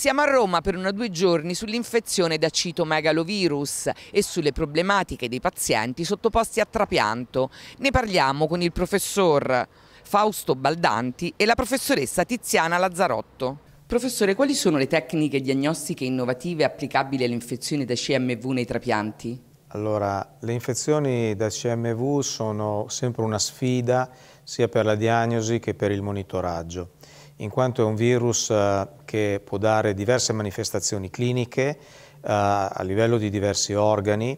Siamo a Roma per una due giorni sull'infezione da citomegalovirus e sulle problematiche dei pazienti sottoposti a trapianto. Ne parliamo con il professor Fausto Baldanti e la professoressa Tiziana Lazzarotto. Professore, quali sono le tecniche diagnostiche innovative applicabili alle infezioni da CMV nei trapianti? Allora, le infezioni da CMV sono sempre una sfida sia per la diagnosi che per il monitoraggio in quanto è un virus eh, che può dare diverse manifestazioni cliniche eh, a livello di diversi organi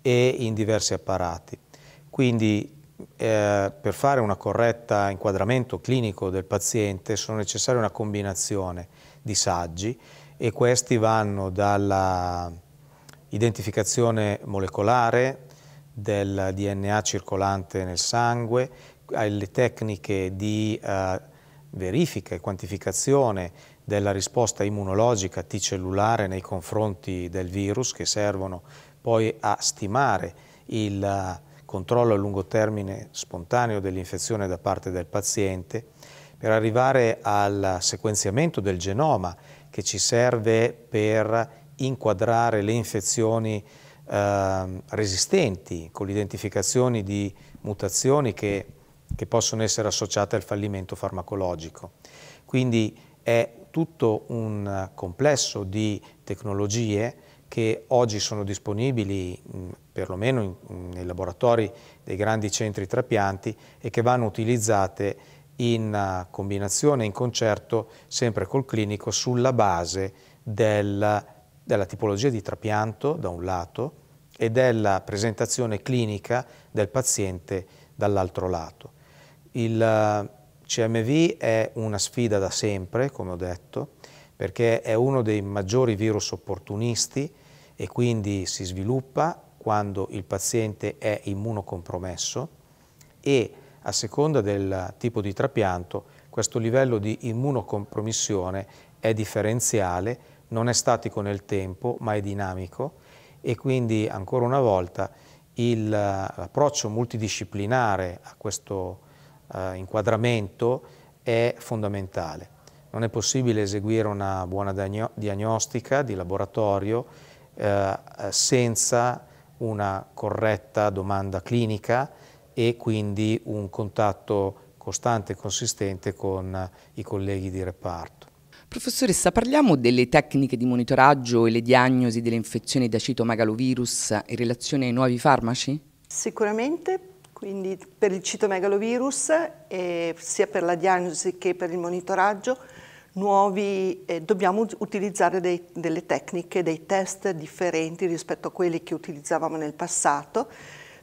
e in diversi apparati. Quindi eh, per fare un corretto inquadramento clinico del paziente sono necessarie una combinazione di saggi e questi vanno dall'identificazione molecolare del DNA circolante nel sangue alle tecniche di eh, verifica e quantificazione della risposta immunologica T-cellulare nei confronti del virus che servono poi a stimare il eh, controllo a lungo termine spontaneo dell'infezione da parte del paziente per arrivare al sequenziamento del genoma che ci serve per inquadrare le infezioni eh, resistenti con l'identificazione di mutazioni che che possono essere associate al fallimento farmacologico. Quindi è tutto un complesso di tecnologie che oggi sono disponibili mm, perlomeno in, mm, nei laboratori dei grandi centri trapianti e che vanno utilizzate in uh, combinazione, in concerto, sempre col clinico, sulla base del, della tipologia di trapianto da un lato e della presentazione clinica del paziente dall'altro lato. Il eh, CMV è una sfida da sempre, come ho detto, perché è uno dei maggiori virus opportunisti e quindi si sviluppa quando il paziente è immunocompromesso e a seconda del tipo di trapianto questo livello di immunocompromissione è differenziale, non è statico nel tempo ma è dinamico e quindi ancora una volta eh, l'approccio multidisciplinare a questo eh, inquadramento è fondamentale. Non è possibile eseguire una buona diagnostica di laboratorio eh, senza una corretta domanda clinica e quindi un contatto costante e consistente con i colleghi di reparto. Professoressa, parliamo delle tecniche di monitoraggio e le diagnosi delle infezioni da citomegalovirus in relazione ai nuovi farmaci? Sicuramente quindi per il citomegalovirus, eh, sia per la diagnosi che per il monitoraggio, nuovi, eh, dobbiamo utilizzare dei, delle tecniche, dei test differenti rispetto a quelli che utilizzavamo nel passato,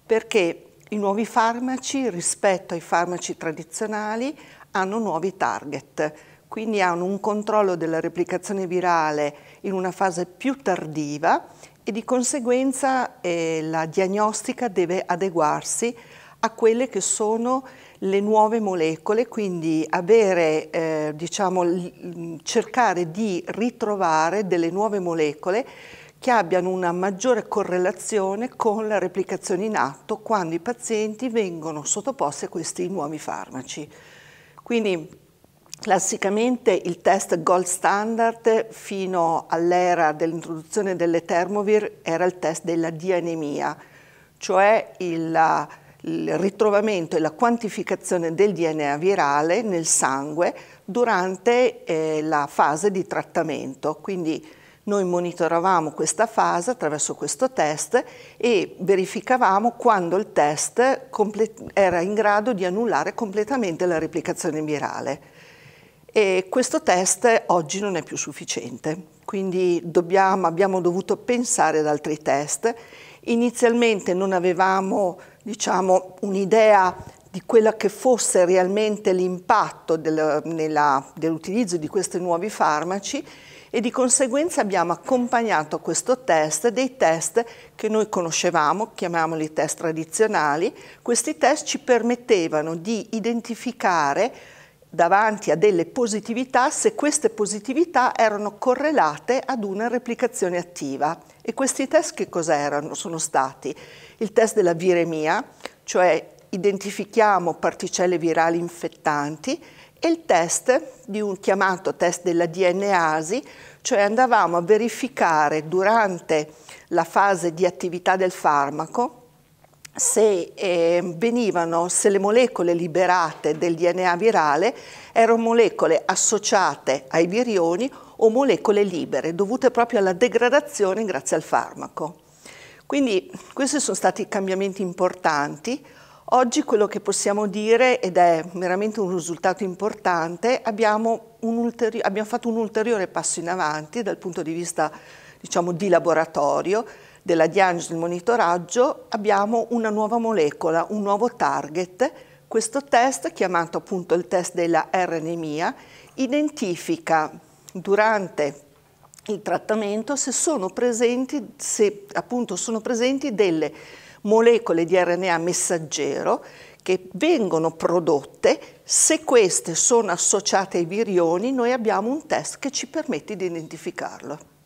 perché i nuovi farmaci rispetto ai farmaci tradizionali hanno nuovi target, quindi hanno un controllo della replicazione virale in una fase più tardiva e di conseguenza eh, la diagnostica deve adeguarsi a quelle che sono le nuove molecole, quindi avere, eh, diciamo, cercare di ritrovare delle nuove molecole che abbiano una maggiore correlazione con la replicazione in atto quando i pazienti vengono sottoposti a questi nuovi farmaci. Quindi classicamente il test gold standard fino all'era dell'introduzione delle termovir era il test della dianemia, cioè il il ritrovamento e la quantificazione del DNA virale nel sangue durante eh, la fase di trattamento. Quindi noi monitoravamo questa fase attraverso questo test e verificavamo quando il test era in grado di annullare completamente la replicazione virale. E questo test oggi non è più sufficiente, quindi dobbiamo, abbiamo dovuto pensare ad altri test Inizialmente non avevamo diciamo, un'idea di quello che fosse realmente l'impatto dell'utilizzo di questi nuovi farmaci e di conseguenza abbiamo accompagnato questo test dei test che noi conoscevamo, chiamiamoli test tradizionali. Questi test ci permettevano di identificare davanti a delle positività se queste positività erano correlate ad una replicazione attiva. E questi test che cos'erano? Sono stati il test della viremia, cioè identifichiamo particelle virali infettanti, e il test di un chiamato test della DNAsi, cioè andavamo a verificare durante la fase di attività del farmaco se, eh, venivano, se le molecole liberate del DNA virale erano molecole associate ai virioni o molecole libere, dovute proprio alla degradazione grazie al farmaco. Quindi questi sono stati cambiamenti importanti. Oggi quello che possiamo dire, ed è veramente un risultato importante, abbiamo, un abbiamo fatto un ulteriore passo in avanti dal punto di vista diciamo, di laboratorio, della diagnosi e del monitoraggio abbiamo una nuova molecola, un nuovo target. Questo test, chiamato appunto il test della RNMia, identifica durante il trattamento se sono presenti, se appunto sono presenti delle molecole di RNA messaggero che vengono prodotte, se queste sono associate ai virioni, noi abbiamo un test che ci permette di identificarlo.